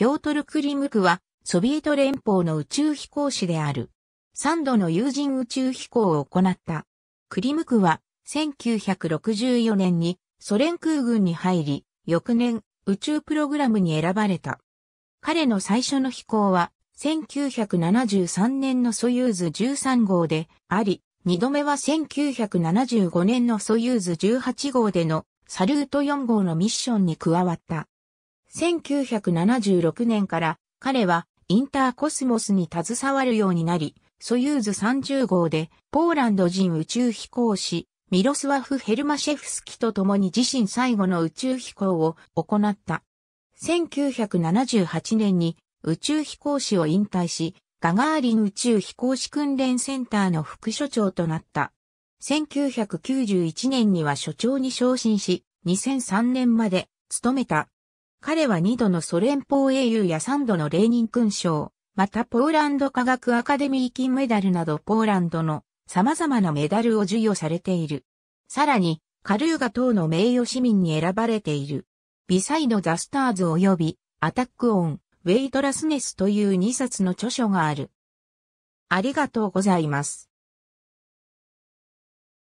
ピョートル・クリムクは、ソビエト連邦の宇宙飛行士である。3度の有人宇宙飛行を行った。クリムクは、1964年にソ連空軍に入り、翌年、宇宙プログラムに選ばれた。彼の最初の飛行は、1973年のソユーズ13号であり、二度目は1975年のソユーズ18号でのサルート4号のミッションに加わった。1976年から彼はインターコスモスに携わるようになり、ソユーズ30号でポーランド人宇宙飛行士ミロスワフ・ヘルマシェフスキと共に自身最後の宇宙飛行を行った。1978年に宇宙飛行士を引退し、ガガーリン宇宙飛行士訓練センターの副所長となった。1991年には所長に昇進し、2003年まで務めた。彼は2度のソ連邦英雄や3度のレーニン勲章、またポーランド科学アカデミー金メダルなどポーランドの様々なメダルを授与されている。さらに、カルーガ等の名誉市民に選ばれている。ビサイド・ザ・スターズ及び、アタック・オン、ウェイトラスネスという2冊の著書がある。ありがとうございます。